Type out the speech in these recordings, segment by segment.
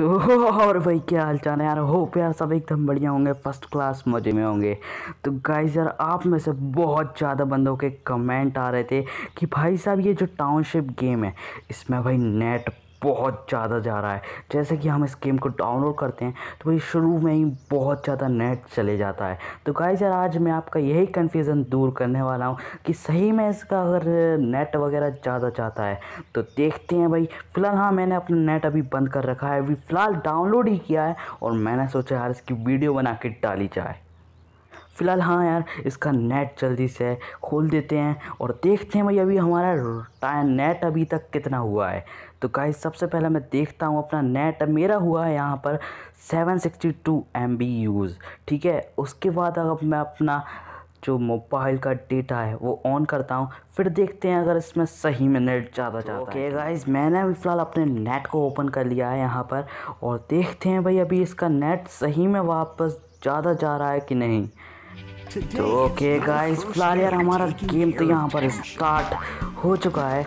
तो और भाई क्या हाल चाल है यार होप यार सब एकदम बढ़िया होंगे फर्स्ट क्लास मज़े में होंगे तो गाइज यार आप में से बहुत ज़्यादा बंदों के कमेंट आ रहे थे कि भाई साहब ये जो टाउनशिप गेम है इसमें भाई नेट बहुत ज़्यादा जा रहा है जैसे कि हम इस गेम को डाउनलोड करते हैं तो भाई शुरू में ही बहुत ज़्यादा नेट चले जाता है तो गाइज यार आज मैं आपका यही कन्फ्यूज़न दूर करने वाला हूँ कि सही में इसका अगर नेट वगैरह ज़्यादा जाता है तो देखते हैं भाई फ़िलहाल हाँ मैंने अपना नेट अभी बंद कर रखा है अभी फ़िलहाल डाउनलोड ही किया है और मैंने सोचा यार इसकी वीडियो बना के डाली जाए फ़िलहाल हाँ यार इसका नेट जल्दी से खोल देते हैं और देखते हैं भाई अभी हमारा टाइम नेट अभी तक कितना हुआ है तो गाइस सबसे पहले मैं देखता हूँ अपना नेट मेरा हुआ है यहाँ पर 762 सिक्सटी यूज़ ठीक है उसके बाद अगर मैं अपना जो मोबाइल का डेटा है वो ऑन करता हूँ फिर देखते हैं अगर इसमें सही में नेट ज़्यादा तो जाता ओके गाइस मैंने अभी फ़िलहाल अपने नेट को ओपन कर लिया है यहाँ पर और देखते हैं भाई अभी इसका नेट सही में वापस ज़्यादा जा रहा है कि नहीं तो ओके गाइस फिलहाल यार हमारा गेम तो यहाँ पर स्टार्ट हो चुका है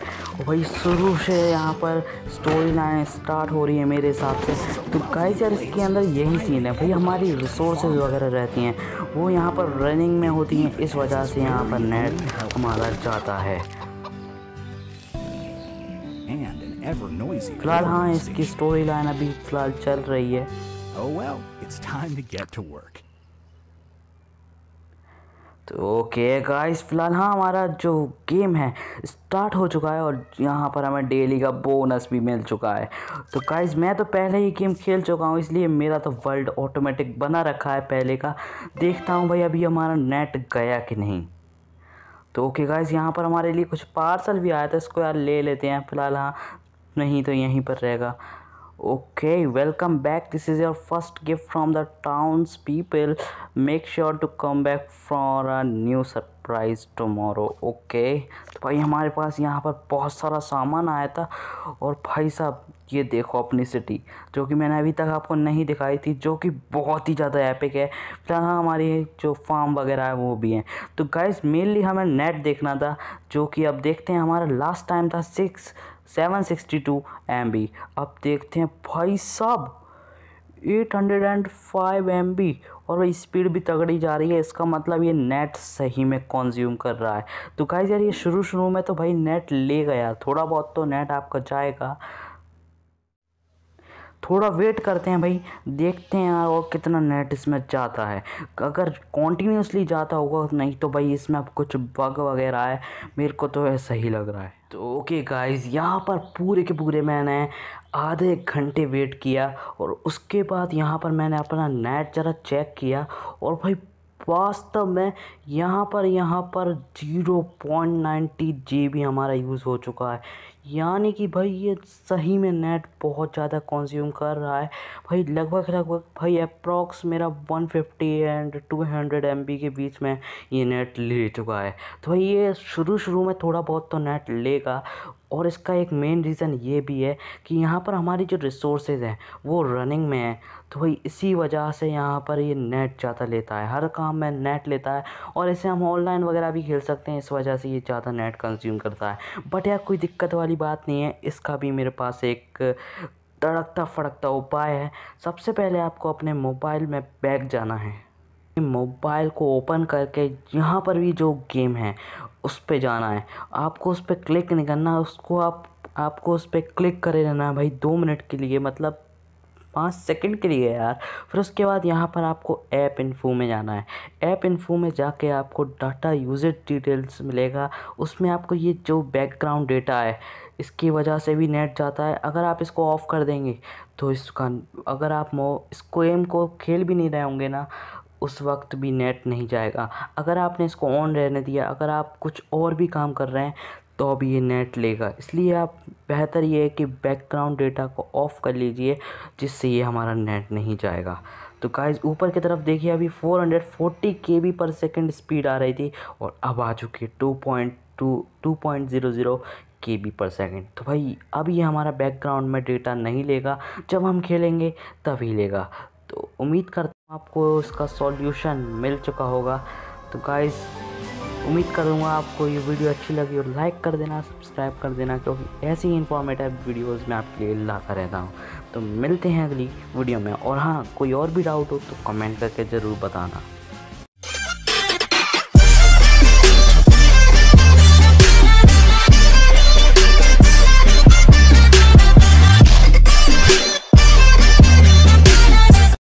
वही शुरू से यहाँ पर स्टोरी लाइन स्टार्ट हो रही है मेरे हिसाब से तो गाइस यार इसके अंदर यही सीन है भाई हमारी रिसोर्सेज वगैरह रहती हैं वो यहाँ पर रनिंग में होती हैं इस वजह से यहाँ पर नेट हमारा जाता है फिलहाल हाँ इसकी स्टोरी लाइन अभी फिलहाल चल रही है Oh well, it's time to get to work. तो ओके गाइस फ़िलहाल हाँ हमारा जो गेम है स्टार्ट हो चुका है और यहाँ पर हमें डेली का बोनस भी मिल चुका है तो गाइस मैं तो पहले ही गेम खेल चुका हूँ इसलिए मेरा तो वर्ल्ड ऑटोमेटिक बना रखा है पहले का देखता हूँ भाई अभी हमारा नेट गया कि नहीं तो ओके गाइस यहाँ पर हमारे लिए कुछ पार्सल भी आया था इसको यार ले लेते हैं फ़िलहाल हाँ नहीं तो यहीं पर रहेगा okay welcome back this is your first gift from the town's people make sure to come back for a new surprise tomorrow okay तो भाई हमारे पास यहाँ पर बहुत सारा सामान आया था और भाई साहब ये देखो अपनी सिटी जो कि मैंने अभी तक आपको नहीं दिखाई थी जो कि बहुत ही ज़्यादा एपिक है फिलहाल हाँ, हमारी जो फार्म वगैरह है वो भी हैं तो गाइज मेनली हमें नेट देखना था जो कि अब देखते हैं हमारा लास्ट टाइम था सिक्स 762 MB अब देखते हैं भाई साहब 805 MB और भाई स्पीड भी तगड़ी जा रही है इसका मतलब ये नेट सही में कंज्यूम कर रहा है तो कहा यार ये शुरू शुरू में तो भाई नेट ले गया थोड़ा बहुत तो नेट आपका जाएगा थोड़ा वेट करते हैं भाई देखते हैं और कितना नेट इसमें जाता है अगर कॉन्टीन्यूसली जाता होगा नहीं तो भाई इसमें अब कुछ बग वगैरह है मेरे को तो ऐसा ही लग रहा है तो ओके गाइस यहाँ पर पूरे के पूरे मैंने आधे घंटे वेट किया और उसके बाद यहाँ पर मैंने अपना नेट ज़रा चेक किया और भाई वास्तव में यहाँ पर यहाँ पर zero point ninety G B हमारा यूज़ हो चुका है यानी कि भाई ये सही में नेट बहुत ज़्यादा कंज्यूम कर रहा है भाई लगभग लगभग भाई अप्रॉक्स मेरा 150 एंड 200 एमबी के बीच में ये नेट ले चुका है तो भाई ये शुरू शुरू में थोड़ा बहुत तो नेट लेगा और इसका एक मेन रीज़न ये भी है कि यहाँ पर हमारी जो रिसोर्सेज हैं वो रनिंग में है तो भाई इसी वजह से यहाँ पर ये नेट ज़्यादा लेता है हर काम में नेट लेता है और इसे हम ऑनलाइन वगैरह भी खेल सकते हैं इस वजह से ये ज़्यादा नेट कंज्यूम करता है बट यार कोई दिक्कत वाली बात नहीं है इसका भी मेरे पास एक तड़कता फड़कता उपाय है सबसे पहले आपको अपने मोबाइल में बैग जाना है मोबाइल को ओपन करके यहाँ पर भी जो गेम है उस पर जाना है आपको उस पर क्लिक नहीं करना उसको आप आपको उस पर क्लिक करे रहना है भाई दो मिनट के लिए मतलब पाँच सेकंड के लिए यार फिर उसके बाद यहाँ पर आपको ऐप इन्फो में जाना है ऐप इन्फो में जाके आपको डाटा यूजेज डिटेल्स मिलेगा उसमें आपको ये जो बैकग्राउंड डेटा है इसकी वजह से भी नेट जाता है अगर आप इसको ऑफ़ कर देंगे तो इसका अगर आप मो इस गेम को खेल भी नहीं रहे होंगे ना उस वक्त भी नेट नहीं जाएगा अगर आपने इसको ऑन रहने दिया अगर आप कुछ और भी काम कर रहे हैं तो भी ये नेट लेगा इसलिए आप बेहतर ये है कि बैकग्राउंड डेटा को ऑफ़ कर लीजिए जिससे ये हमारा नेट नहीं जाएगा तो गाइज ऊपर की तरफ देखिए अभी 440 बी पर सेकंड स्पीड आ रही थी और अब आ चुकी है 2.2 2.00 के बी पर सेकेंड तो भाई अब ये हमारा बैकग्राउंड में डेटा नहीं लेगा जब हम खेलेंगे तभी लेगा तो उम्मीद करता हूँ आपको इसका सॉल्यूशन मिल चुका होगा तो गाइस उम्मीद करूँगा आपको ये वीडियो अच्छी लगी और लाइक कर देना सब्सक्राइब कर देना क्योंकि ऐसी ही इन्फॉर्मेटिव वीडियोज़ मैं आपके लिए लाता रहता हूँ तो मिलते हैं अगली वीडियो में और हाँ कोई और भी डाउट हो तो कमेंट करके ज़रूर बताना